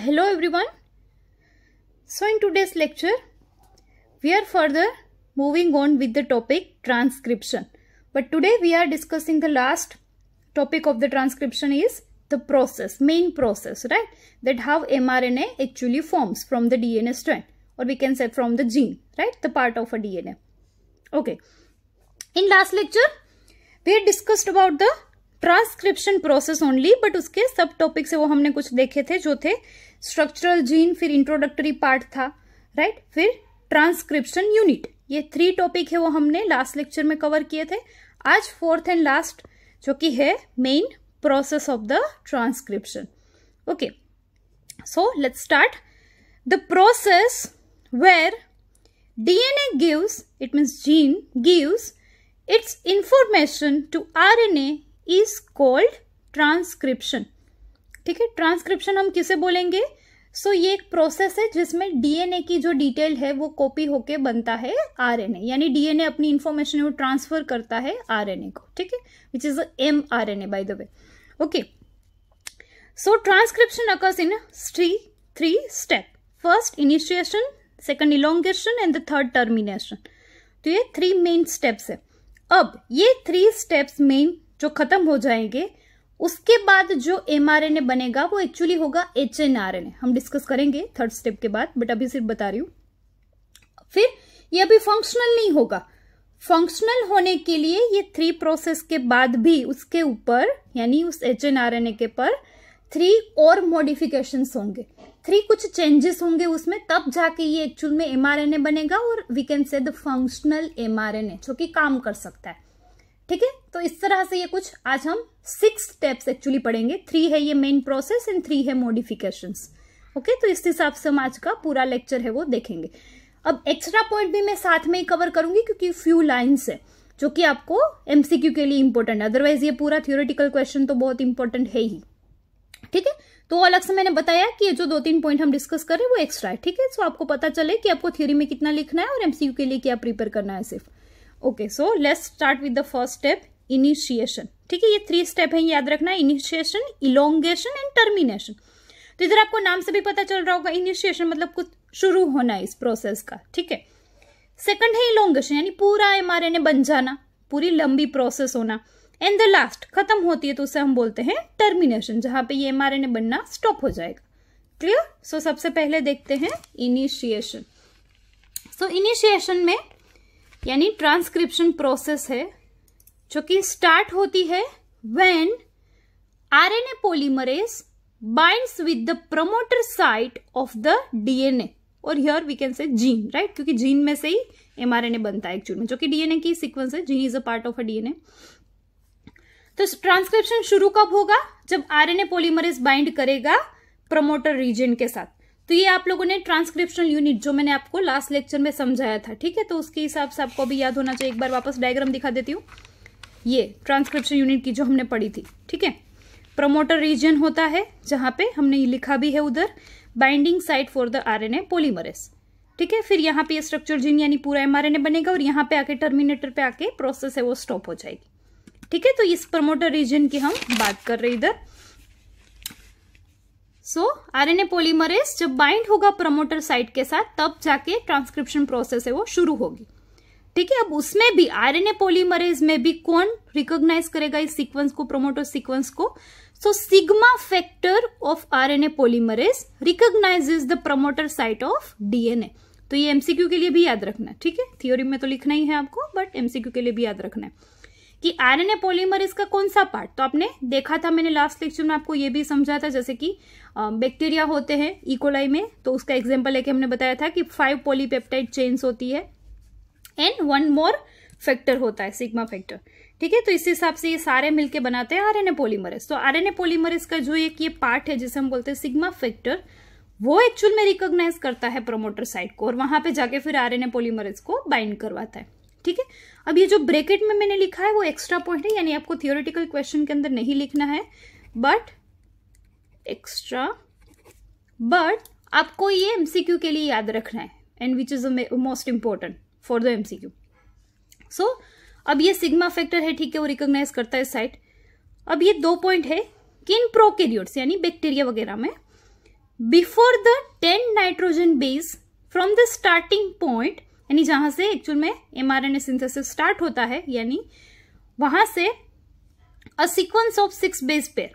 Hello everyone. So in today's lecture, we are further moving on with the topic transcription. But today we are discussing the last topic of the transcription is the process, main process, right? That how mRNA actually forms from the DNA strand or we can say from the gene, right? The part of a DNA. Okay. In last lecture, we had discussed about the transcription process only but उसके सब topic से वो हमने कुछ देखे थे जो थे स्ट्रक्चरल जीन फिर इंट्रोडक्टरी पार्ट था राइट right? फिर ट्रांसक्रिप्शन यूनिट ये थ्री टॉपिक है वो हमने लास्ट लेक्चर में कवर किए थे आज फोर्थ एंड लास्ट जो कि है main process of the transcription okay so let's start the process where it gives, gene gives its gives to R N A is called transcription ठीक है transcription हम किसे बोलेंगे सो so, ये एक प्रोसेस है जिसमें डीएनए की जो डिटेल है वो कॉपी होके बनता है आरएनए यानी डीएनए अपनी इंफॉर्मेशन वो ट्रांसफर करता है आरएनए को ठीक है which is M R N A by the way okay so transcription occurs in three three step first initiation second elongation and the third termination तो ये थ्री मेन स्टेप्स है अब ये थ्री स्टेप्स मेन जो खत्म हो जाएंगे उसके बाद जो एम बनेगा वो एक्चुअली होगा एच हम डिस्कस करेंगे थर्ड स्टेप के बाद बट अभी सिर्फ बता रही हूं फिर ये अभी फंक्शनल नहीं होगा फंक्शनल होने के लिए ये थ्री प्रोसेस के बाद भी उसके ऊपर यानी उस एच के पर थ्री और मॉडिफिकेशन होंगे थ्री कुछ चेंजेस होंगे उसमें तब जाके ये एक्चुअल में एमआरएनए बनेगा और we can say the functional mRNA जो कि काम कर सकता है ठीक है तो इस तरह से ये कुछ आज हम सिक्स स्टेप्स एक्चुअली पढ़ेंगे थ्री है ये मेन प्रोसेस एंड थ्री है मॉडिफिकेशन ओके तो इस हिसाब से हम आज का पूरा लेक्चर है वो देखेंगे अब एक्स्ट्रा पॉइंट भी मैं साथ में ही कवर करूंगी क्योंकि फ्यू लाइन्स है जो कि आपको एमसीक्यू के लिए इंपॉर्टेंट अदरवाइज ये पूरा थियोरिटिकल क्वेश्चन तो बहुत इंपॉर्टेंट है ही ठीक है तो अलग से मैंने बताया कि ये जो दो तीन पॉइंट हम डिस्कस करें वो एक्स्ट्रा है ठीक है सो आपको पता चले कि आपको थ्योरी में कितना लिखना है और एमसीक्यू के लिए क्या प्रिपेयर करना है सिर्फ okay so let's start with the first step initiation ठीक है ये थ्री स्टेप है याद रखना इनिशिएशन इलोंगेशन एंड टर्मिनेशन तो इधर आपको नाम से भी पता चल रहा होगा इनिशिएशन मतलब कुछ शुरू होना है इस प्रोसेस का ठीक है सेकंड है इलोंगेशन यानी पूरा एम ए बन जाना पूरी लंबी प्रोसेस होना एंड द लास्ट खत्म होती है तो उसे हम बोलते हैं टर्मिनेशन जहां पे ये एमआरएनए बनना स्टॉप हो जाएगा क्लियर सो so, सबसे पहले देखते हैं इनिशिएशन सो इनिशिएशन में यानी ट्रांसक्रिप्शन प्रोसेस है जो कि स्टार्ट होती है when RNA polymerase binds with the promoter site of the DNA और here we can say gene right क्योंकि जीन में से ही एमआरएनए बनता है एक्चुअल में जो कि डीएनए की सीक्वेंस है gene is a part of a DNA तो ट्रांसक्रिप्शन शुरू कब होगा जब आरएनए पॉलीमरेज बाइंड करेगा प्रमोटर रीजन के साथ तो ये आप लोगों ने ट्रांसक्रिप्शनल यूनिट जो मैंने आपको लास्ट लेक्चर में समझाया था ठीक है तो उसके हिसाब से आपको भी याद होना चाहिए एक बार वापस डायग्राम दिखा देती हूँ ये ट्रांसक्रिप्शन यूनिट की जो हमने पढ़ी थी ठीक है प्रमोटर रीजन होता है जहाँ पे हमने ये लिखा भी है उधर binding site for the R N A polymerase ठीक है फिर यहाँ पे स्ट्रक्चर जीन यानी पूरा एमआरएनए बनेगा और यहाँ पे आके टर्मिनेटर पे आके प्रोसेस है वो स्टॉप हो जाएगी ठीक है तो इस प्रमोटर रीजन की हम बात कर रहे इधर सो आरएनए पॉलीमरेज जब बाइंड होगा प्रमोटर साइट के साथ तब जाके ट्रांसक्रिप्शन प्रोसेस है वो शुरू होगी ठीक है अब उसमें भी आरएनए पॉलीमरेज में भी कौन रिकॉग्नाइज करेगा इस सीक्वेंस को प्रोमोटर सीक्वेंस को so sigma factor of RNA polymerase recognizes the promoter site of DNA तो ये एमसीक्यू के लिए भी याद रखना है ठीक है थियोरी में तो लिखना ही है आपको बट एमसीक्यू के लिए भी याद रखना है कि आरएनए पॉलीमर का कौन सा पार्ट तो आपने देखा था मैंने लास्ट लेक्चर में आपको ये भी समझा था जैसे कि बैक्टीरिया होते हैं इकोलाई e. में तो उसका एग्जाम्पल लेके हमने बताया था कि फाइव पॉलीपेप्टाइड चेन्स होती है एंड वन मोर फैक्टर होता है सिग्मा फैक्टर ठीक है तो इस हिसाब से ये सारे मिलके बनाते हैं ए पॉलीमरेज तो ए पोलीमरस का जो एक ये पार्ट है जिसे हम बोलते हैं सिग्मा फैक्टर वो एक्चुअल में रिकॉग्नाइज करता है प्रोमोटर साइट को और वहां पे जाके फिर आरएनए पोलीमरस को बाइंड करवाता है ठीक है अब ये जो ब्रेकेट में मैंने लिखा है वो एक्स्ट्रा पॉइंट है यानी आपको थियोरिटिकल क्वेश्चन के अंदर नहीं लिखना है बट एक्स्ट्रा बट आपको ये एमसीक्यू के लिए याद रखना है and which is most important for the MCQ so अब ये सिग्मा फैक्टर है ठीक है वो रिकॉग्नाइज करता है साइट अब ये दो पॉइंट है किन इन यानी बैक्टीरिया वगैरह में before the ten nitrogen base from the starting point यानी जहाँ से एक्चुअल में एमआरएनए सिंथेसिस स्टार्ट होता है यानी वहाँ से a sequence of six base pair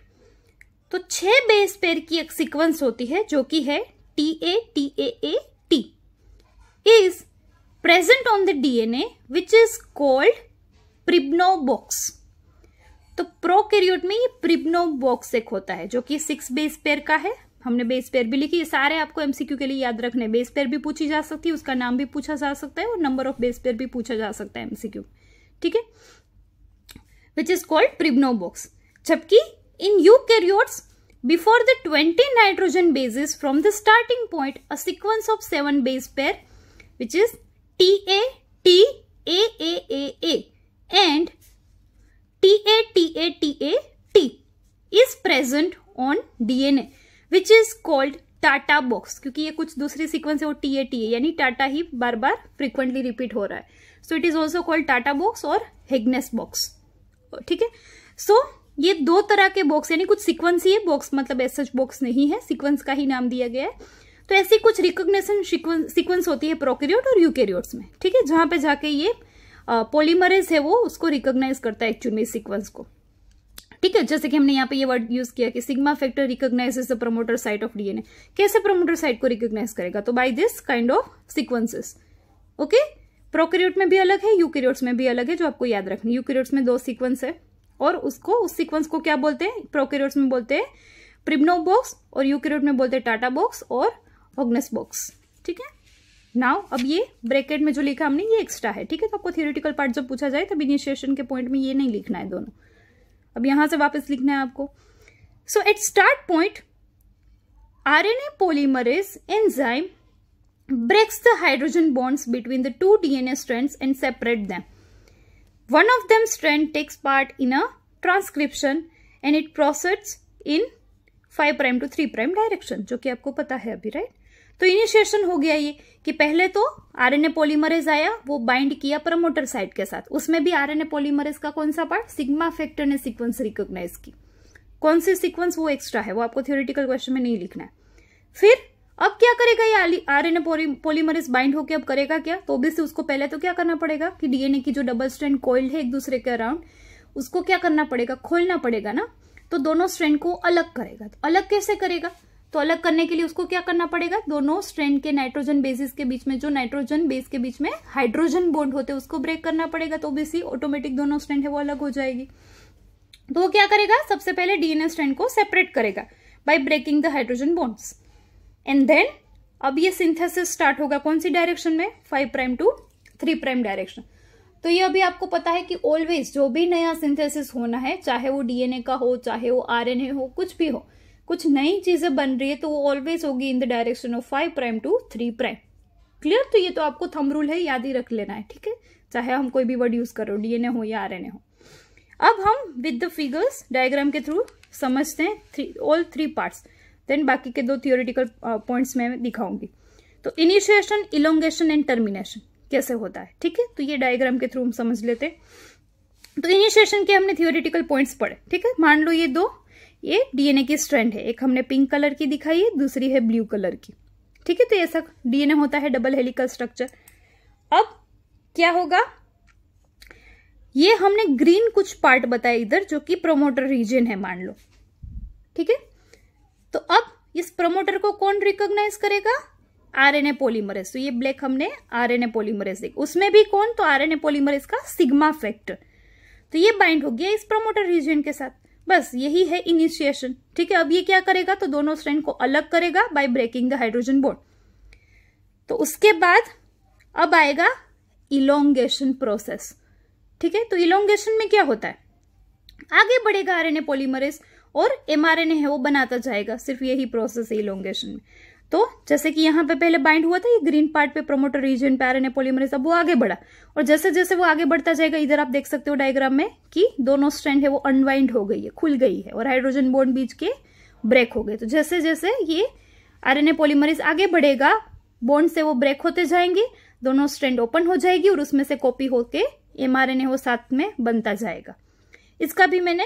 तो छह बेस पेयर की एक सीक्वेंस होती है जो कि है T A T A A T is present on the DNA which is called Pribnow box तो प्रोकैरियोट में ये प्रिब्नो बॉक्स एक होता है जो कि सिक्स बेस पेयर का है हमने बेस पेयर भी लिखी ये सारे आपको एमसीक्यू के लिए याद रखने बेस पेयर भी पूछी जा सकती है उसका नाम भी पूछा जा सकता है और नंबर ऑफ बेस पेयर भी पूछा जा सकता है एमसीक्यू ठीक है which is called Pribnow box जबकि in eukaryotes before the twenty nitrogen bases from the starting point a sequence of seven base pair which is T A T A A A and T A T A T A T is present on DNA which is called TATA box क्योंकि ये कुछ दूसरे sequence है वो T A T A यानी TATA ही बार बार फ्रिक्वेंटली रिपीट हो रहा है so it is also called TATA box और हेगनेस बॉक्स ठीक है सो ये दो तरह के बॉक्स यानी कुछ सिक्वेंस ही है बॉक्स मतलब एस सच बॉक्स नहीं है सिक्वेंस का ही नाम दिया गया है तो ऐसी कुछ रिकोगनेशन सिक्वेंस होती है प्रोक्रियोट और यूकेरियोट्स में ठीक है जहां पे जाके ये पोलीमरेज है वो उसको रिकोगनाइज करता है एक्चुअल में को ठीक है जैसे कि हमने यहाँ पे ये वर्ड यूज किया कि sigma factor recognize the promoter site of DNA कैसे प्रमोटर साइट को रिकोगनाइज करेगा तो by this kind of sequences okay prokaryote में भी अलग है यूक्रियोट्स में भी अलग है जो आपको याद रखना यूक्रियोट्स में दो सीक्वेंस है और उसको उस सीक्वेंस को क्या बोलते हैं प्रोक्रियोट्स में बोलते हैं प्रिब्नो बॉक्स और यूक्रियोट में बोलते हैं टाटा बॉक्स और ऑग्नेस बॉक्स ठीक है नाउ अब ये ब्रैकेट में जो लिखा हमने ये एक्स्ट्रा है ठीक है तो आपको थियोरिटिकल पार्ट जब पूछा जाए तब इनिशिएशन के पॉइंट में ये नहीं लिखना है दोनों अब यहां से वापस लिखना है आपको so at start point R N A is enzyme breaks the hydrogen bonds between the two D N A strands and separate them one of them strand takes part in a transcription and it proceeds in five prime to three prime direction जो कि आपको पता है अभी right तो initiation हो गया ये कि पहले तो आरएनए पॉलीमरेज आया वो बाइंड किया प्रमोटर साइट के साथ उसमें भी आरएनए पॉलीमरेज का कौन सा पार्ट सिग्मा फैक्टर ने सीक्वेंस रिकॉग्नाइज की कौन सी सीक्वेंस वो एक्स्ट्रा है वो आपको थियोरिटिकल क्वेश्चन में नहीं लिखना है फिर अब क्या करेगा ये आरएनए पॉलीमरेज बाइंड होकर अब करेगा क्या तो ऑब्वियसली उसको पहले तो क्या करना पड़ेगा कि डीएनए की जो डबल स्ट्रैंड कॉइल्ड है एक दूसरे के अराउंड उसको क्या करना पड़ेगा खोलना पड़ेगा ना तो दोनों स्ट्रैंड को अलग करेगा तो अलग कैसे करेगा तो अलग करने के लिए उसको क्या करना पड़ेगा दोनों स्ट्रैंड के नाइट्रोजन बेसिस के बीच में जो नाइट्रोजन बेस के बीच में हाइड्रोजन बॉन्ड होते हैं उसको ब्रेक करना पड़ेगा तो ओबीसी ऑटोमेटिक दोनों स्ट्रैंड है वो अलग हो जाएगी तो वो क्या करेगा सबसे पहले डीएनए स्ट्रैंड को सेपरेट करेगा by breaking the hydrogen bonds and then अब ये सिंथेसिस स्टार्ट होगा कौन सी डायरेक्शन में five prime to three prime direction तो ये अभी आपको पता है कि ऑलवेज जो भी नया सिंथेसिस होना है चाहे वो डीएनए का हो चाहे वो आरएनए हो कुछ भी हो कुछ नई चीज़ें बन रही है तो वो ऑलवेज होगी in the direction of five prime to three prime clear तो ये तो आपको थम रूल है याद ही रख लेना है ठीक है चाहे हम कोई भी वर्ड यूज़ करो डीएनए हो या आरएनए हो अब हम विद द फिगर्स डायग्राम के थ्रू समझते हैं three all three parts then बाकी के दो थियोरिटिकल पॉइंट्स uh, मैं दिखाऊंगी तो इनिशिएशन इलोंगेशन एंड टर्मिनेशन कैसे होता है ठीक है तो ये डायग्राम के थ्रू हम समझ लेते हैं तो इनिशिएशन के हमने थियोरिटिकल पॉइंट्स पढ़े ठीक है मान लो ये दो ये डीएनए की स्ट्रैंड है एक हमने पिंक कलर की दिखाई है दूसरी है ब्लू कलर की ठीक है तो ऐसा डीएनए होता है डबल हेलिकल स्ट्रक्चर अब क्या होगा ये हमने ग्रीन कुछ पार्ट बताया इधर जो कि प्रोमोटर रीजन है मान लो ठीक है तो अब इस प्रोमोटर को कौन रिकॉग्नाइज करेगा आरएनए पॉलीमरेज तो ये ब्लैक हमने आरएनए पॉलीमरेज देखा उसमें भी कौन तो आरएनए पॉलीमरेज का सिग्मा फैक्टर तो ये बाइंड हो गया इस प्रोमोटर रीजन के साथ बस यही है इनिशिएशन ठीक है अब ये क्या करेगा तो दोनों स्ट्रैंड को अलग करेगा by breaking the hydrogen bond तो उसके बाद अब आएगा इलोंगेशन प्रोसेस ठीक है तो इलोंगेशन में क्या होता है आगे बढ़ेगा आरएनए पॉलीमरेज और एमआरएनए है वो बनाता जाएगा सिर्फ यही प्रोसेस है इलोंगेशन में तो जैसे कि यहाँ पे पहले बाइंड हुआ था ये ग्रीन पार्ट पे प्रोमोटर रीजन पैरने पोलिमरेज अब वो आगे बढ़ा और जैसे जैसे वो आगे बढ़ता जाएगा इधर आप देख सकते हो डायग्राम में कि दोनों स्ट्रैंड है वो अनवाइंड हो गई है खुल गई है और हाइड्रोजन बोन बीच के ब्रेक हो गए तो जैसे जैसे ये आरएनए एन आगे बढ़ेगा बॉन्ड से वो ब्रेक होते जाएंगे दोनों स्ट्रैंड ओपन हो जाएगी और उसमें से कॉपी होके एमआरएनए वो साथ में बनता जाएगा इसका भी मैंने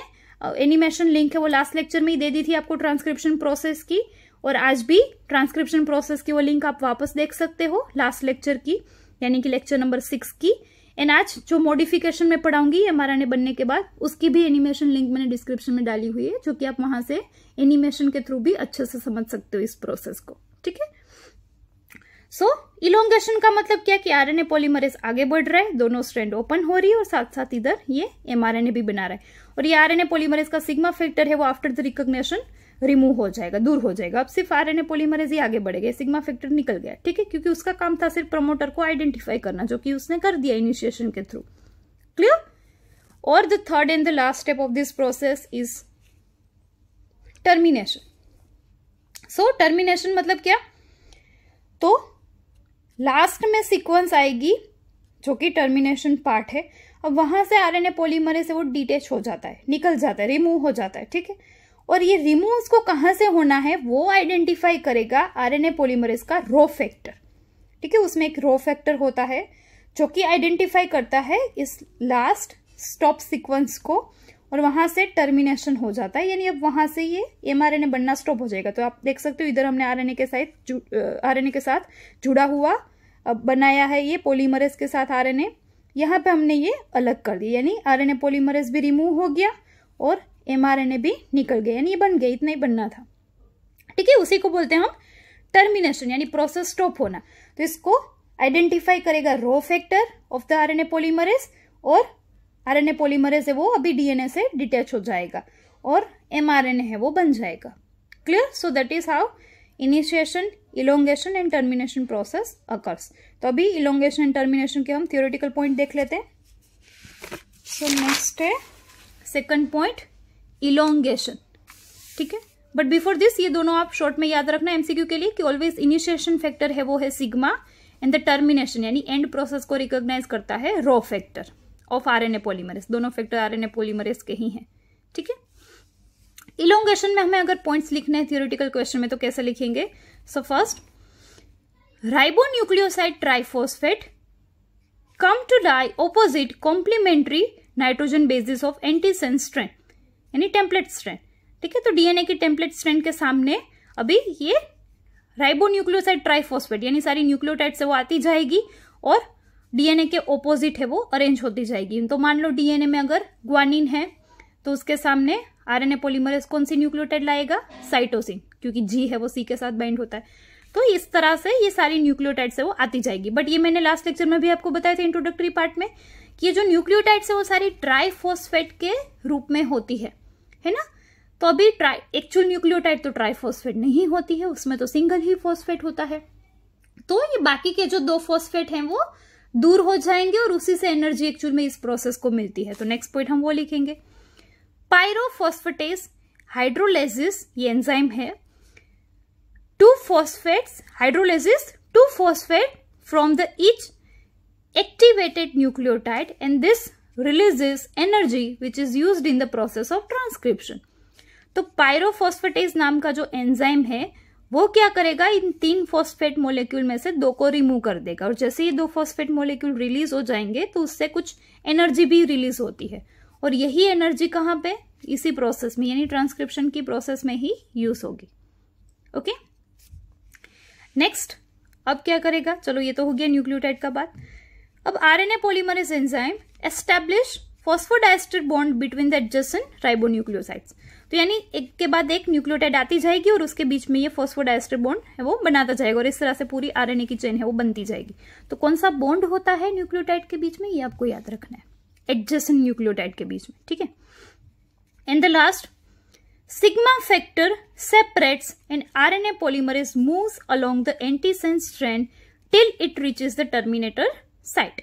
एनिमेशन लिंक है वो लास्ट लेक्चर में ही दे दी थी आपको ट्रांसक्रिप्शन प्रोसेस की और आज भी ट्रांसक्रिप्शन प्रोसेस की वो लिंक आप वापस देख सकते हो लास्ट लेक्चर की यानी कि लेक्चर नंबर सिक्स की एंड आज जो मॉडिफिकेशन में पढ़ाऊंगी एम आर बनने के बाद उसकी भी एनिमेशन लिंक मैंने डिस्क्रिप्शन में डाली हुई है जो कि आप वहां से एनिमेशन के थ्रू भी अच्छे से समझ सकते हो इस प्रोसेस को ठीक है सो इलोंगेशन का मतलब क्या कि आरएनए पॉलीमरेज आगे बढ़ रहा है दोनों स्ट्रैंड ओपन हो रही है और साथ साथ इधर ये एमआरएनए भी बना रहा है और ये आरएनए पॉलीमरेज का सिग्मा फैक्टर है वो आफ्टर द रिकॉग्निशन रिमूव हो जाएगा दूर हो जाएगा अब सिर्फ आर एन पोलीमरेज ही आगे बढ़ेगा सिग्मा फैक्टर निकल गया ठीक है क्योंकि उसका काम था सिर्फ प्रमोटर को आइडेंटिफाई करना जो कि उसने कर दिया इनिशिएशन के थ्रू क्लियर और the third and the last step of this process is termination so termination मतलब क्या तो लास्ट में सिक्वेंस आएगी जो कि टर्मिनेशन पार्ट है अब वहां से आर आरएनए पॉलीमरेज से वो डिटेच हो जाता है निकल जाता है रिमूव हो जाता है ठीक है और ये रिमूव को कहाँ से होना है वो आइडेंटिफाई करेगा आरएनए पॉलीमरेज का रो फैक्टर ठीक है उसमें एक रो फैक्टर होता है जो कि आइडेंटिफाई करता है इस लास्ट स्टॉप सीक्वेंस को और वहां से टर्मिनेशन हो जाता है यानी अब वहां से ये एमआरएनए बनना स्टॉप हो जाएगा तो आप देख सकते हो इधर हमने आरएनए के साथ आरएनए के साथ जुड़ा हुआ अब बनाया है ये पोलीमरेज के साथ आरएनए यहाँ पे हमने ये अलग कर दिया यानी आरएनए पॉलीमरेज भी रिमूव हो गया और एम भी निकल गए यानी ये बन गए इतना ही बनना था ठीक है उसी को बोलते हैं हम टर्मिनेशन यानी प्रोसेस स्टॉप होना तो इसको आइडेंटिफाई करेगा rho factor of the RNA polymerase और आरएनए पॉलीमरेज है वो अभी डीएनए से डिटैच हो जाएगा और एमआरएनए है वो बन जाएगा clear so that is how initiation elongation and termination process occurs तो अभी इलोंगेशन एंड टर्मिनेशन के हम थियोरिटिकल पॉइंट देख लेते हैं सो नेक्स्ट है सेकंड पॉइंट इलोंगेशन ठीक है बट बिफोर दिस ये दोनों आप शॉर्ट में याद रखना एमसीक्यू के लिए कि ऑलवेज इनिशिएशन फैक्टर है वो है सिग्मा एंड द टर्मिनेशन यानी एंड प्रोसेस को रिकॉग्नाइज करता है rho factor of A polymerase दोनों फैक्टर ए पॉलीमरेस के ही हैं ठीक है इलोंगेशन में हमें अगर पॉइंट्स लिखने हैं थियोरिटिकल क्वेश्चन में तो कैसे लिखेंगे so first ribonucleoside triphosphate come to the opposite complementary nitrogen bases of antisense यानी टेम्पलेट स्ट्रैंड ठीक है तो डीएनए के टेम्पलेट स्ट्रैंड के सामने अभी ये राइबो न्यूक्लियोसाइड ट्राइफोस्फेट यानी सारी न्यूक्लियोटाइड से वो आती जाएगी और डीएनए के ओपोजिट है वो अरेंज होती जाएगी तो मान लो डीएनए में अगर ग्वानिन है तो उसके सामने आरएनए पॉलीमरेज कौन सी न्यूक्लियोटाइड लाएगा साइटोसिन क्योंकि जी है वो सी के साथ बाइंड होता है तो इस तरह से ये सारी न्यूक्लियोटाइड से वो आती जाएगी बट ये मैंने लास्ट लेक्चर में भी आपको बताया था इंट्रोडक्टरी पार्ट में कि ये जो न्यूक्लियोटाइड है वो सारी ट्राइफोस्फेट के रूप में होती है है ना तो अभी ट्राई एक्चुअल न्यूक्लियोटाइड तो ट्राईफोस्फेट नहीं होती है उसमें तो सिंगल ही फोस्फेट होता है तो ये बाकी के जो दो फोस्फेट हैं वो दूर हो जाएंगे और उसी से एनर्जी एक्चुअल में इस प्रोसेस को मिलती है तो नेक्स्ट पॉइंट हम वो लिखेंगे पायरोफोस्फेटेस हाइड्रोलेजिस ये एंजाइम है two phosphate hydrolyses two phosphate from the each activated nucleotide and this releases energy which is used in the process of transcription. तो पायरोफॉस्फेटेज नाम का जो एंजाइम है वो क्या करेगा इन तीन फॉस्फेट मोलिक्यूल में से दो को रिमूव कर देगा और जैसे ये दो फॉस्फेट मोलिक्यूल रिलीज हो जाएंगे तो उससे कुछ एनर्जी भी रिलीज होती है और यही एनर्जी कहाँ पे इसी प्रोसेस में यानी ट्रांसक्रिप्शन की प्रोसेस में ही यूज होगी ओके नेक्स्ट अब क्या करेगा चलो ये तो हो गया न्यूक्लियोटाइड का बात अब A polymerase enzyme establish phosphodiester bond between the ribo ribonucleosides तो यानी एक के बाद एक न्यूक्लियोटाइड आती जाएगी और उसके बीच में ये फॉस्फोडाइस्टर बॉन्ड है वो बनाता जाएगा और इस तरह से पूरी आरएनए की चेन है वो बनती जाएगी तो कौन सा बॉन्ड होता है न्यूक्लियोटाइड के बीच में ये आपको याद रखना है एडजस्टन न्यूक्लियोटाइड के बीच में ठीक है and the last sigma sigma factor separates and RNA is move along the antisense strand till it reaches the terminator site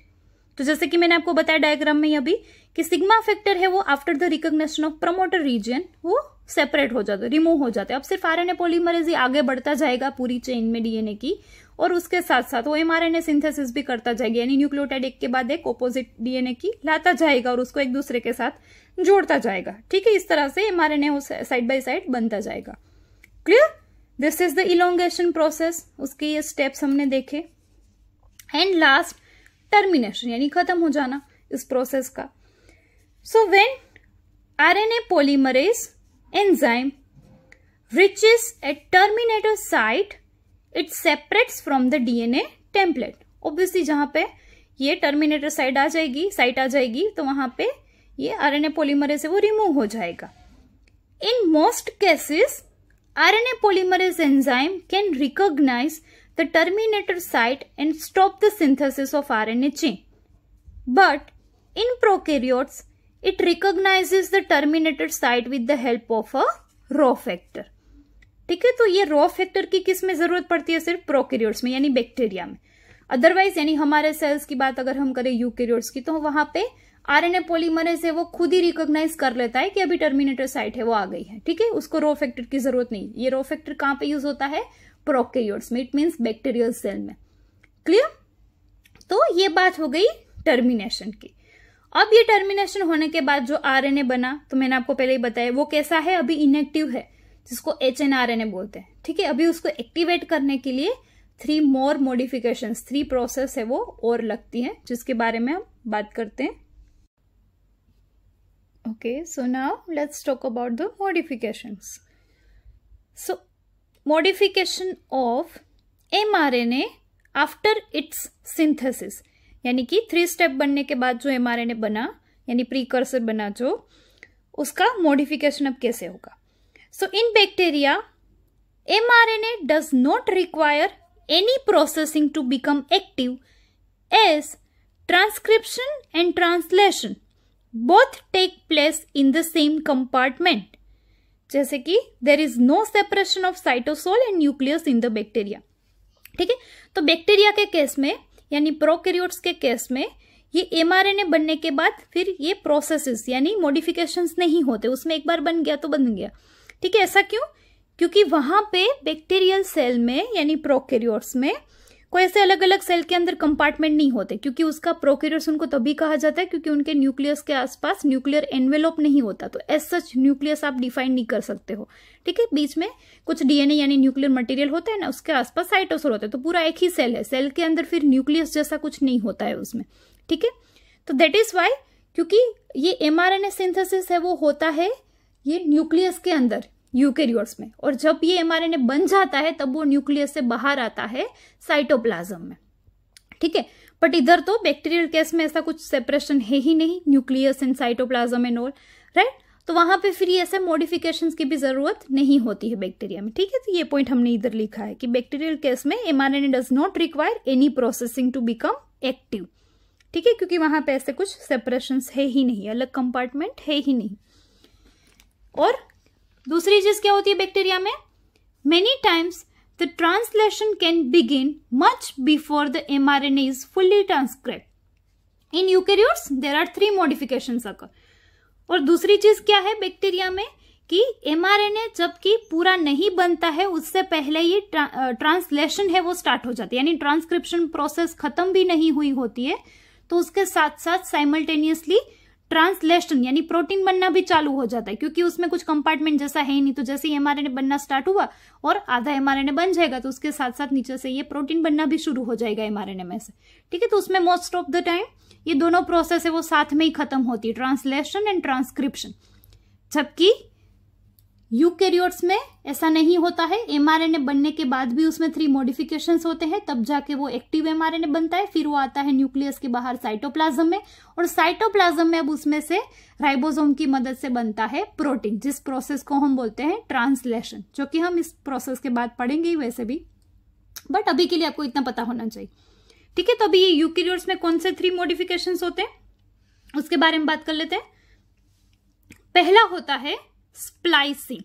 तो जैसे कि मैंने आपको बताया डायग्राम में अभी कि सिग्मा फैक्टर है वो after the recognition of promoter region वो सेपरेट हो जाता है रिमूव हो जाता है अब सिर्फ आर एन आगे बढ़ता जाएगा पूरी चेन में डीएनए की और उसके साथ साथ वो एमआरएनए सिंथेसिस भी करता जाएगा यानी न्यूक्लियोटाइड एक के बाद एक ऑपोजिट डीएनए की लाता जाएगा और उसको एक दूसरे के साथ जोड़ता जाएगा ठीक है इस तरह से एमआरएनए साइड बाय साइड बनता जाएगा clear this is the elongation process उसके ये स्टेप्स हमने देखे एंड लास्ट टर्मिनेशन यानी खत्म हो जाना इस प्रोसेस का so when R N A polymerase enzyme reaches at terminator site it separates from the DNA template obviously जहां पे ये टर्मिनेटर साइट आ जाएगी साइट आ जाएगी तो वहां पे ये आरएनए पॉलीमरेज है वो रिमूव हो जाएगा in most cases RNA polymerase enzyme can recognize the terminator site and stop the synthesis of RNA chain. But in prokaryotes, it recognizes the terminator site with the help of a rho factor. ठीक है तो ये raw factor की किस में जरूरत पड़ती है सिर्फ प्रोकेरियोट्स में यानी बैक्टीरिया में अदरवाइज यानी हमारे सेल्स की बात अगर हम करें यूकेरियोड्स की तो वहां पे आरएनए पॉलीमरेज है वो खुद ही रिकॉग्नाइज कर लेता है कि अभी टर्मिनेटर साइट है वो आ गई है ठीक है उसको रो फैक्टर की जरूरत नहीं ये रो फैक्टर कहाँ पे यूज होता है प्रोकेयोट्स में इट मीन्स बैक्टीरियल सेल में क्लियर तो ये बात हो गई टर्मिनेशन की अब ये टर्मिनेशन होने के बाद जो आरएनए बना तो मैंने आपको पहले ही बताया वो कैसा है अभी इनएक्टिव है जिसको H N R N A बोलते हैं ठीक है अभी उसको एक्टिवेट करने के लिए three more modification three process है वो और लगती है जिसके बारे में हम बात करते हैं okay so now let's talk about the modification so modification of M R N A after its synthesis यानी कि थ्री स्टेप बनने के बाद जो एम आर एन ए बना यानी प्रीकर्सर बना जो उसका मॉडिफिकेशन अब कैसे होगा so in bacteria A does not require any processing to become active as transcription and translation both take place in the same compartment जैसे कि there is no separation of cytosol and nucleus in the bacteria ठीक है तो bacteria के case में यानी prokaryotes के case में ये एम बनने के बाद फिर ये प्रोसेसेस यानी मॉडिफिकेशंस नहीं होते उसमें एक बार बन गया तो बन गया ठीक है ऐसा क्यों क्योंकि वहां पे बैक्टीरियल सेल में यानी प्रोकैरियोट्स में कोई ऐसे अलग अलग सेल के अंदर कंपार्टमेंट नहीं होते क्योंकि उसका प्रोक्यूरस उनको तभी कहा जाता है क्योंकि उनके न्यूक्लियस के आसपास न्यूक्लियर एनवेलोप नहीं होता तो एस सच न्यूक्लियस आप डिफाइन नहीं कर सकते हो ठीक है बीच में कुछ डीएनए यानी न्यूक्लियर मटेरियल होता है ना उसके आसपास साइटोसोर होता है तो पूरा एक ही सेल है सेल के अंदर फिर न्यूक्लियस जैसा कुछ नहीं होता है उसमें ठीक है तो देट इज वाई क्योंकि ये एमआरएनए सिंथेसिस है वो होता है ये न्यूक्लियस के अंदर यूकेरियोट्स में और जब ये एमआरएनए बन जाता है तब वो न्यूक्लियस से बाहर आता है साइटोप्लाज्म में ठीक है बट इधर तो बैक्टीरियल केस में ऐसा कुछ सेपरेशन है ही नहीं nucleus and cytoplasm and all right तो वहां पे फिर ऐसे मॉडिफिकेशंस की भी ज़रूरत नहीं होती है बैक्टीरिया में ठीक है तो ये पॉइंट हमने इधर लिखा है कि बैक्टीरियल केस में mRNA does not require any processing to become active ठीक है क्योंकि वहां पे ऐसे कुछ सेपरेशन है ही नहीं अलग कंपार्टमेंट है ही नहीं और दूसरी चीज क्या होती है बैक्टीरिया में many times the translation can begin much before the M R N is fully transcribe in eukaryotes there are three modification occur और दूसरी चीज क्या है बैक्टीरिया में कि एम आर एन ए जबकि पूरा नहीं बनता है उससे पहले ये ट्रा, ट्रांसलेशन है वो स्टार्ट हो जाती है यानी ट्रांसक्रिप्शन प्रोसेस खत्म भी नहीं हुई होती है तो उसके साथ साथ साइमल्टेनियसली ट्रांसलेशन यानी प्रोटीन बनना भी चालू हो जाता है क्योंकि उसमें कुछ कंपार्टमेंट जैसा है ही नहीं तो जैसे ही एमआरएनए बनना स्टार्ट हुआ और आधा एमआरएनए बन जाएगा तो उसके साथ साथ नीचे से ये प्रोटीन बनना भी शुरू हो जाएगा एमआरएनए में से ठीक है तो उसमें मोस्ट ऑफ द टाइम ये दोनों प्रोसेस है वो साथ में ही खत्म होती है ट्रांसलेशन एंड ट्रांसक्रिप्शन जबकि यूकेरियोट्स में ऐसा नहीं होता है एमआरएनए बनने के बाद भी उसमें थ्री मॉडिफिकेशंस होते हैं तब जाके वो एक्टिव एमआरएनए बनता है फिर वो आता है न्यूक्लियस के बाहर साइटोप्लाज्म में और साइटोप्लाज्म में अब उसमें से राइबोसोम की मदद से बनता है प्रोटीन जिस प्रोसेस को हम बोलते हैं ट्रांसलेशन जो कि हम इस प्रोसेस के बाद पढ़ेंगे ही वैसे भी बट अभी के लिए आपको इतना पता होना चाहिए ठीक है तो अभी ये यूकेरियोट्स में कौन से थ्री मॉडिफिकेशन होते हैं उसके बारे में बात कर लेते हैं पहला होता है स्प्लाइसिंग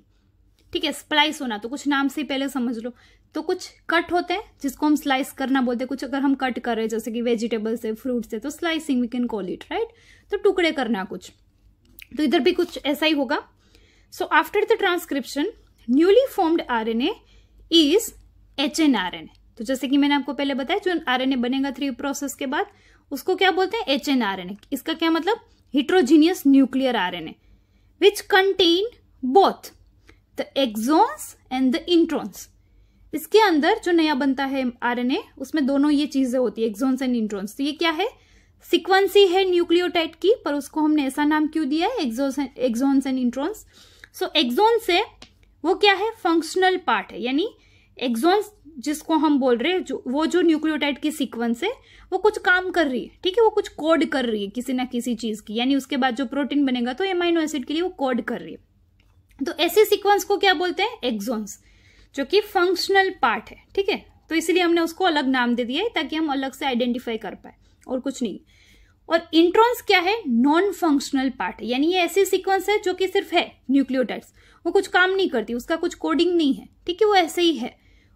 ठीक है स्प्लाइस होना तो कुछ नाम से पहले समझ लो तो कुछ कट होते हैं जिसको हम स्लाइस करना बोलते हैं कुछ अगर हम कट कर रहे हैं जैसे कि वेजिटेबल से फ्रूट से तो slicing we can call it right तो टुकड़े करना कुछ तो इधर भी कुछ ऐसा ही होगा so after the transcription newly formed R N A is H N R N A तो जैसे कि मैंने आपको पहले बताया जो आर एन ए बनेगा थ्री प्रोसेस के बाद उसको क्या बोलते हैं H N R N A इसका क्या मतलब heterogeneous nuclear R N A which contain both the exons and the introns इसके अंदर जो नया बनता है आरएनए उसमें दोनों ये चीजें होती है एक्सोन्स एंड इंट्रॉन्स तो ये क्या है सिक्वेंस ही है न्यूक्लियोटाइड की पर उसको हमने ऐसा नाम क्यों दिया है exons and introns so exons है वो क्या है फंक्शनल पार्ट है यानी एक्सोन्स जिसको हम बोल रहे हैं जो वो जो न्यूक्लियोटाइड की सीक्वेंस है वो कुछ काम कर रही है ठीक है वो कुछ कोड कर रही है किसी ना किसी चीज की यानी उसके बाद जो प्रोटीन बनेगा तो एमाइनो एसिड के लिए वो कोड कर रही है तो ऐसे सीक्वेंस को क्या बोलते हैं एक्सोन्स जो कि फंक्शनल पार्ट है ठीक है तो इसलिए हमने उसको अलग नाम दे दिया है ताकि हम अलग से आइडेंटिफाई कर पाए और कुछ नहीं और इंट्रॉन्स क्या है नॉन फंक्शनल पार्ट यानी ये ऐसी सीक्वेंस है जो कि सिर्फ है न्यूक्लियोटाइड्स वो कुछ काम नहीं करती उसका कुछ कोडिंग नहीं है ठीक है वो ऐसे ही है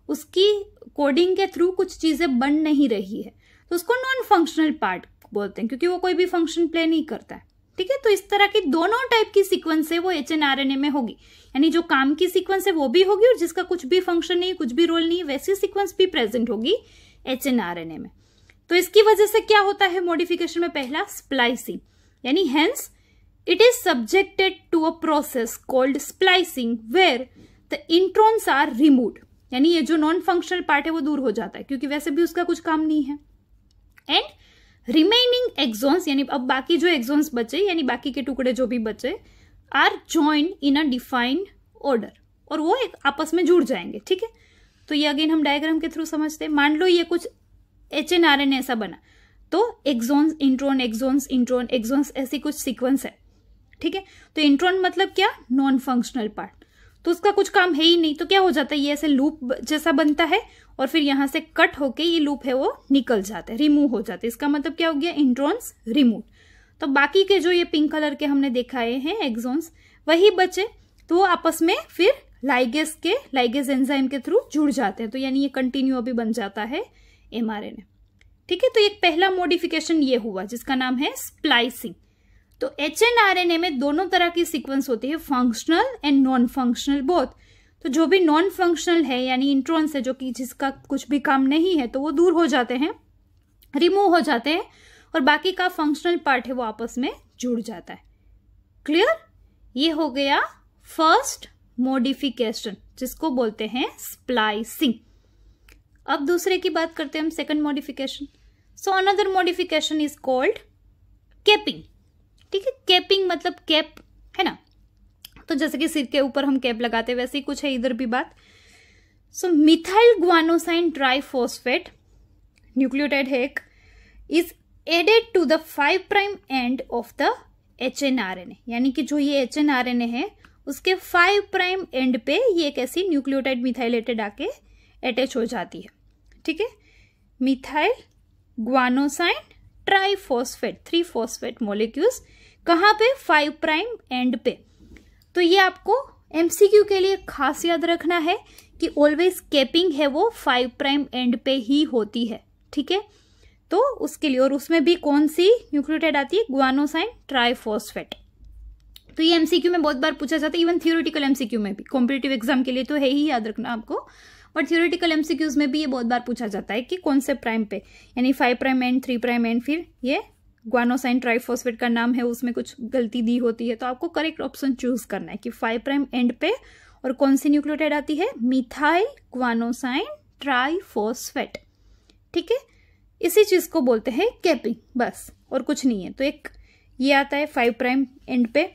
उसकी कोडिंग के थ्रू कुछ चीजें बन नहीं रही है तो उसको नॉन फंक्शनल पार्ट बोलते हैं क्योंकि वो कोई भी फंक्शन प्ले नहीं करता है ठीक है तो इस तरह की दोनों टाइप की सीक्वेंस है वो एच में होगी यानी जो काम की सीक्वेंस है वो भी होगी और जिसका कुछ भी फंक्शन नहीं कुछ भी रोल नहीं वैसी सीक्वेंस भी प्रेजेंट होगी एच में तो इसकी वजह से क्या होता है मॉडिफिकेशन में पहला स्प्लाइसिंग यानी hence it is subjected to a process called splicing where the introns are removed यानी ये जो नॉन फंक्शनल पार्ट है वो दूर हो जाता है क्योंकि वैसे भी उसका कुछ काम नहीं है एंड रिमेनिंग एक्सॉन्स यानी अब बाकी जो एक्सॉन्स बचे यानी बाकी के टुकड़े जो भी बचे are join in a defined order और वो एक आपस में जुड़ जाएंगे ठीक है तो ये अगेन हम डायग्राम के थ्रू समझते हैं मान लो ये कुछ एच एन आर एन ऐसा बना तो exons intron exons intron exons ऐसी कुछ सिक्वेंस है ठीक है तो इंट्रोन मतलब क्या नॉन फंक्शनल पार्ट तो उसका कुछ काम है ही नहीं तो क्या हो जाता है ये ऐसे लूप जैसा बनता है और फिर यहाँ से कट होके ये लूप है वो निकल जाते हैं रिमूव हो जाते हैं इसका मतलब क्या हो गया इंट्रॉन्स रिमूव तो बाकी के जो ये पिंक कलर के हमने दिखाए हैं एग्जोन्स वही बचे तो वो आपस में फिर लाइगेस के लाइगेस एंजाइम के थ्रू जुड़ जाते हैं तो यानी ये कंटिन्यू अभी बन जाता है एम ठीक है तो एक पहला मॉडिफिकेशन ये हुआ जिसका नाम है स्प्लाइसिंग तो H N R N A में दोनों तरह की सीक्वेंस होती है functional and non functional both तो जो भी नॉन फंक्शनल है यानी इंट्रॉन्स है जो कि जिसका कुछ भी काम नहीं है तो वो दूर हो जाते हैं रिमूव हो जाते हैं और बाकी का फंक्शनल पार्ट है वो आपस में जुड़ जाता है क्लियर ये हो गया फर्स्ट मॉडिफिकेशन जिसको बोलते हैं स्प्लाइसिंग अब दूसरे की बात करते हैं हम second modification so another modification is called capping ठीक है कैपिंग मतलब कैप है ना तो जैसे कि सिर के ऊपर हम कैप लगाते हैं वैसे ही कुछ है इधर भी बात so methyl guanosine phosphate nucleotide heck is added to the five prime end of the H N R N A यानी कि जो ये H N R N A है उसके फाइव प्राइम एंड पे ये एक ऐसी न्यूक्लियोटाइड मिथाइलेटेड आके अटैच हो जाती है ठीक है methyl guanosine tri phosphate three phosphate molecules कहाँ पे फाइव प्राइम एंड पे तो ये आपको एमसीक्यू के लिए खास याद रखना है कि ऑलवेज कैपिंग है वो फाइव प्राइम एंड पे ही होती है ठीक है तो उसके लिए और उसमें भी कौन सी न्यूक्लियोटाइड आती है ग्वानोसाइन ट्राइफोस्फेट तो ये एमसीक्यू में बहुत बार पूछा जाता है इवन थियोरिटिकल एमसीक्यू में भी कॉम्पिटेटिव एग्जाम के लिए तो है ही याद रखना आपको बट थियोरिटिकल एमसीक्यूज में भी ये बहुत बार पूछा जाता है कि कौन से प्राइम पे यानी five prime end three prime end फिर ये ग्वानोसाइन ट्राइफॉस्फेट का नाम है उसमें कुछ गलती दी होती है तो आपको करेक्ट ऑप्शन चूज करना है कि फाइव प्राइम एंड पे और कौन सी न्यूक्लियोटाइड आती है मिथाइल ग्वानोसाइन ट्राइफॉस्फेट ठीक है इसी चीज को बोलते हैं कैपिंग बस और कुछ नहीं है तो एक ये आता है फाइव प्राइम एंड पे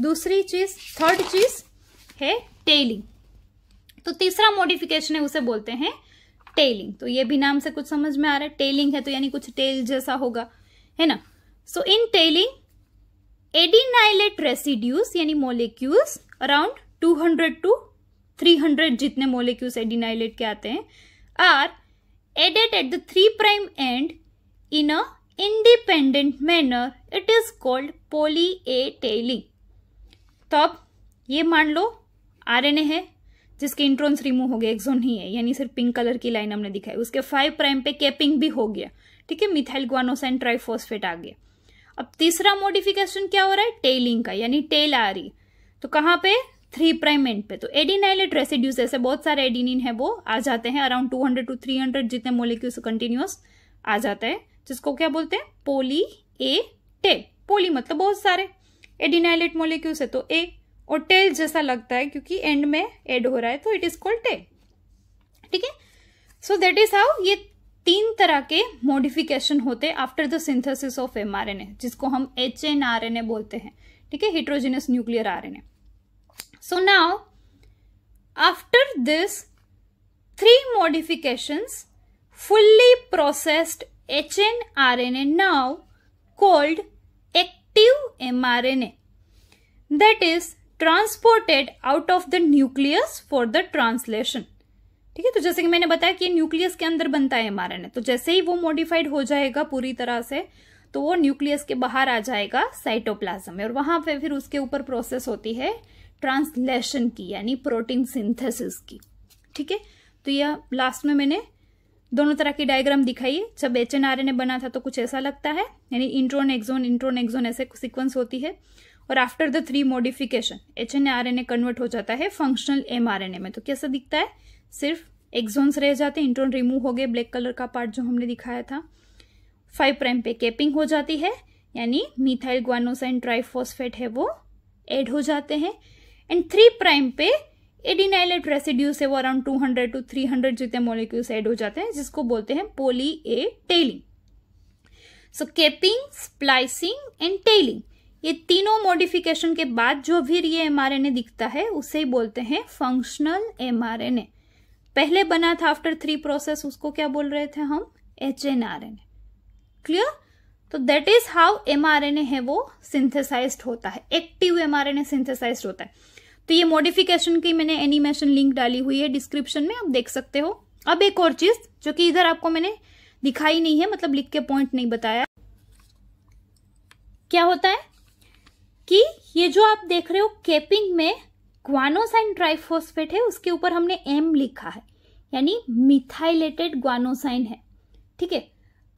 दूसरी चीज थर्ड चीज है टेलिंग तो तीसरा मॉडिफिकेशन है उसे बोलते हैं टेलिंग तो ये भी नाम से कुछ समझ में आ रहा है टेलिंग है तो यानी कुछ टेल जैसा होगा है ना so in tailing adenylate residues यानी मोलिक्यूल्स अराउंड 200 टू 300 जितने मोलिक्यूल्स एडीनाइलेट के आते हैं are added at the three prime end in a independent manner it is called poly A tailing तो अब ये मान लो आरएनए है जिसके इंट्रोन्स रिमूव हो गए एक्सोन ही है यानी सिर्फ पिंक कलर की लाइन हमने दिखाई उसके फाइव प्राइम पे कैपिंग भी हो गया ठीक है मिथाइल ग्वानोसाइन ट्राइफोस्फेट आ गया अब तीसरा मॉडिफिकेशन क्या हो रहा है टेलिंग का यानी टेल आ रही तो कहाँ पे थ्री प्राइम एंड पे तो एडिनाइलेट रेसिड्यूज ऐसे बहुत सारे एडिनिन है वो आ जाते हैं around two hundred to three hundred जितने मोलिक्यूल्स कंटिन्यूस आ जाते हैं जिसको क्या बोलते हैं पोली ए टेल पोली मतलब बहुत सारे एडिनाइलेट मोलिक्यूल्स है तो ए और टेल जैसा लगता है क्योंकि एंड में एड हो रहा है तो इट इज कॉल्ड टेल ठीक है सो दैट इज हाउ ये तीन तरह के मॉडिफिकेशन होते after the synthesis of mRNA जिसको हम एच बोलते हैं ठीक है heterogeneous nuclear RNA so now after this three modifications fully processed H now called active M mRNA that is transported out of the nucleus for the translation ठीक है तो जैसे कि मैंने बताया कि न्यूक्लियस के अंदर बनता है एमआरएन तो जैसे ही वो मॉडिफाइड हो जाएगा पूरी तरह से तो वो न्यूक्लियस के बाहर आ जाएगा साइटोप्लाज्म में और वहां पे फिर उसके ऊपर प्रोसेस होती है ट्रांसलेशन की यानी प्रोटीन सिंथेसिस की ठीक है तो यह लास्ट में मैंने दोनों तरह की डायग्राम दिखाई जब H N R N A बना था तो कुछ ऐसा लगता है यानी इंट्रोन एक्जोन इंट्रोन एक्जोन ऐसे सिक्वेंस होती है और after the three modification H N R N A convert हो जाता है functional M R N A में तो कैसा दिखता है सिर्फ एक्सोन्स रह जाते इंट्रोन रिमूव हो गए ब्लैक कलर का पार्ट जो हमने दिखाया था फाइव प्राइम पे कैपिंग हो जाती है यानी मिथाइल ग्वानोसाइन ट्राइफोस्फेट है वो एड हो जाते हैं एंड थ्री प्राइम पे एडिनाइलेट रेसिड्यूस से वो around two hundred to three hundred जितने मोलिक्यूल्स एड हो जाते हैं जिसको बोलते हैं poly A tailing so capping splicing and tailing ये तीनों मॉडिफिकेशन के बाद जो भी ये एमआरएनए दिखता है उसे ही बोलते हैं फंक्शनल एमआरएनए पहले बना था आफ्टर थ्री प्रोसेस उसको क्या बोल रहे थे हम H N R N A clear तो that is how M R N A है वो सिंथेसाइज होता है active M R N A synthesize होता है तो ये मॉडिफिकेशन की मैंने एनिमेशन लिंक डाली हुई है डिस्क्रिप्शन में आप देख सकते हो अब एक और चीज जो कि इधर आपको मैंने दिखाई नहीं है मतलब लिख के पॉइंट नहीं बताया क्या होता है कि ये जो आप देख रहे हो कैपिंग में ग्वानोसाइन ट्राइफोस्फेट है उसके ऊपर हमने एम लिखा है यानी मिथाइलेटेड ग्वानोसाइन है ठीक है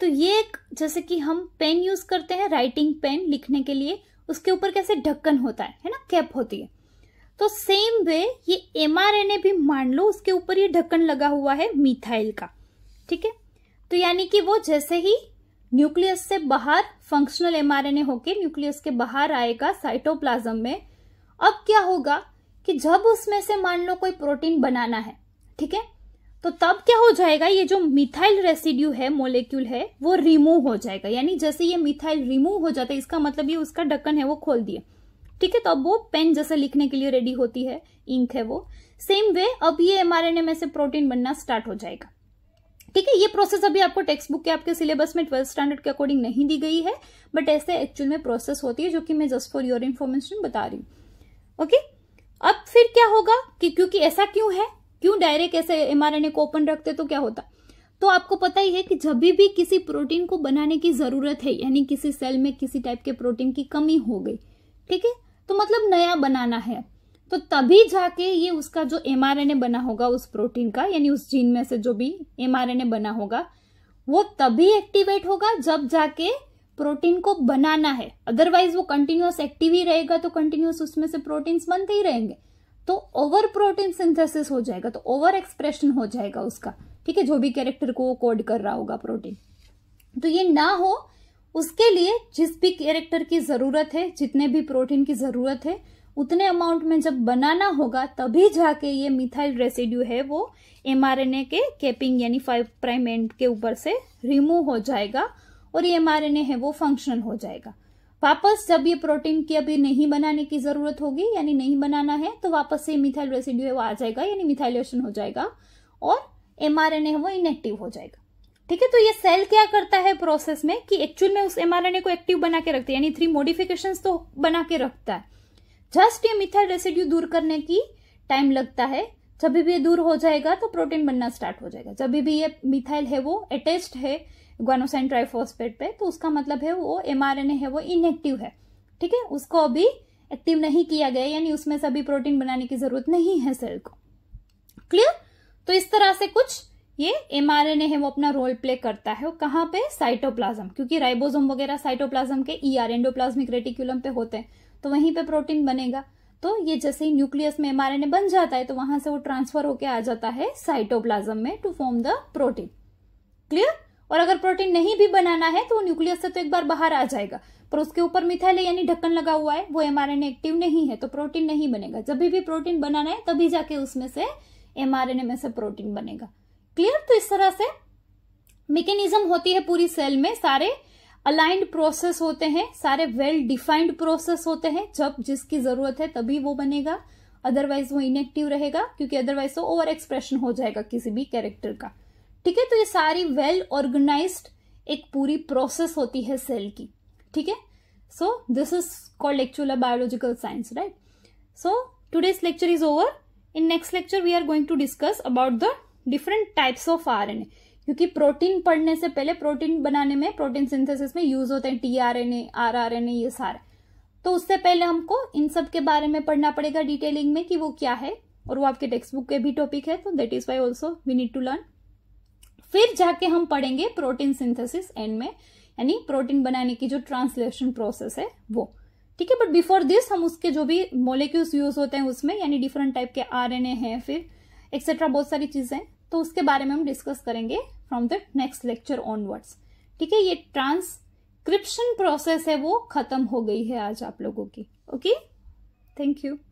तो ये एक जैसे कि हम पेन यूज करते हैं राइटिंग पेन लिखने के लिए उसके ऊपर कैसे ढक्कन होता है है ना कैप होती है तो सेम वे ये एम भी मान लो उसके ऊपर ये ढक्कन लगा हुआ है मिथाइल का ठीक है तो यानी कि वो जैसे ही न्यूक्लियस से बाहर फंक्शनल एमआरएनए होके न्यूक्लियस के बाहर आएगा साइटोप्लाज्म में अब क्या होगा कि जब उसमें से मान लो कोई प्रोटीन बनाना है ठीक है तो तब क्या हो जाएगा ये जो मिथाइल रेसिड्यू है मोलिक्यूल है वो रिमूव हो जाएगा यानी जैसे ये मिथाइल रिमूव हो जाता है इसका मतलब ये उसका ढक्कन है वो खोल दिया ठीक है तो अब वो पेन जैसे लिखने के लिए रेडी होती है इंक है वो सेम वे अब ये एम में से प्रोटीन बनना स्टार्ट हो जाएगा ठीक है ये प्रोसेस अभी आपको टेक्स्ट बुक के आपके सिलेबस में ट्वेल्थ स्टैंडर्ड के अकॉर्डिंग नहीं दी गई है बट ऐसे एक्चुअल में प्रोसेस होती है जो कि मैं जस्ट फॉर योर इन्फॉर्मेशन बता रही हूँ ओके okay? अब फिर क्या होगा कि क्योंकि ऐसा क्यों है क्यों डायरेक्ट ऐसे एमआरएनए को ओपन रखते तो क्या होता तो आपको पता ही है कि जब भी किसी प्रोटीन को बनाने की जरूरत है यानी किसी सेल में किसी टाइप के प्रोटीन की कमी हो गई ठीक है तो मतलब नया बनाना है तो तभी जाके ये उसका जो एमआरएनए बना होगा उस प्रोटीन का यानी उस जीन में से जो भी एमआरएनए बना होगा वो तभी एक्टिवेट होगा जब जाके प्रोटीन को बनाना है अदरवाइज वो कंटिन्यूस एक्टिव ही रहेगा तो कंटिन्यूस उसमें से प्रोटीन्स बनते ही रहेंगे तो ओवर प्रोटीन सिंथेसिस हो जाएगा तो ओवर एक्सप्रेशन हो जाएगा उसका ठीक है जो भी कैरेक्टर को कोड कर रहा होगा प्रोटीन तो ये ना हो उसके लिए जिस भी कैरेक्टर की जरूरत है जितने भी प्रोटीन की जरूरत है उतने अमाउंट में जब बनाना होगा तभी जाके ये मिथाइल रेसिड्यू है वो एमआरएनए के कैपिंग यानी फाइव प्राइम एंड के ऊपर से रिमूव हो जाएगा और ये एमआरएनए है वो फंक्शनल हो जाएगा वापस जब ये प्रोटीन की अभी नहीं बनाने की जरूरत होगी यानी नहीं बनाना है तो वापस से मिथाइल रेसिड्यू है वो आ जाएगा यानी मिथाइलेशन हो जाएगा और एमआरएनए है वो इनएक्टिव हो जाएगा ठीक है तो ये सेल क्या करता है प्रोसेस में कि एक्चुअल में उस एमआरएनए को एक्टिव बना के रखता है यानी थ्री मोडिफिकेशन तो बना के रखता है जस्ट ये मिथाइल रेसिड्यू दूर करने की टाइम लगता है जब भी ये दूर हो जाएगा तो प्रोटीन बनना स्टार्ट हो जाएगा जब भी ये मिथाइल है वो अटैच्ड है ग्वानोसाइन ट्राइफॉस्फेट पे तो उसका मतलब है वो एम है वो इनएक्टिव है ठीक है उसको अभी एक्टिव नहीं किया गया यानी उसमें से अभी प्रोटीन बनाने की जरूरत नहीं है सेल को क्लियर तो इस तरह से कुछ ये एम है वो अपना रोल प्ले करता है कहाँ पे साइटोप्लाज्म क्योंकि राइबोसोम वगैरह साइटोप्लाज्म के ई आर एंडोप्लाज्मिक रेटिक्यूलम पे होते हैं तो वहीं पे प्रोटीन बनेगा तो ये जैसे ही न्यूक्लियस में एम बन जाता है तो वहां से वो ट्रांसफर होकर आ जाता है साइटोप्लाज्म में to form the protein clear और अगर प्रोटीन नहीं भी बनाना है तो वो न्यूक्लियस से तो एक बार बाहर आ जाएगा पर उसके ऊपर मिथाइल यानी ढक्कन लगा हुआ है वो एमआरएनए एक्टिव नहीं है तो प्रोटीन नहीं बनेगा जब भी प्रोटीन बनाना है तभी जाके उसमें से एमआरएनए में से प्रोटीन बनेगा क्लियर तो इस तरह से मेकेनिज्म होती है पूरी सेल में सारे अलाइंड प्रोसेस होते हैं सारे वेल डिफाइंड प्रोसेस होते हैं जब जिसकी जरूरत है तभी वो बनेगा अदरवाइज वो इनएक्टिव रहेगा क्योंकि अदरवाइज वो ओवर एक्सप्रेशन हो जाएगा किसी भी कैरेक्टर का ठीक है तो ये सारी वेल ऑर्गेनाइज एक पूरी प्रोसेस होती है सेल की ठीक है so this is called actual biological science right so today's lecture is over in next lecture we are going to discuss about the different types of R N A क्योंकि protein पढ़ने से पहले protein बनाने में protein synthesis में use होते हैं T R N A R R N A ये सारे तो उससे पहले हमको इन सब के बारे में पढ़ना पड़ेगा डिटेलिंग में कि वो क्या है और वो आपके टेक्स्ट बुक के भी टॉपिक है तो that is why also we need to learn फिर जाके हम पढ़ेंगे प्रोटीन सिंथेसिस एंड में यानी प्रोटीन बनाने की जो ट्रांसलेशन प्रोसेस है वो ठीक है बट बिफोर दिस हम उसके जो भी मोलिक्यूल्स यूज होते हैं उसमें यानी डिफरेंट टाइप के आर एन ए हैं फिर एक्सेट्रा बहुत सारी चीजें तो उसके बारे में हम डिस्कस करेंगे from the next lecture onwards ठीक है ये ट्रांसक्रिप्शन प्रोसेस है वो खत्म हो गई है आज आप लोगों की ओके थैंक यू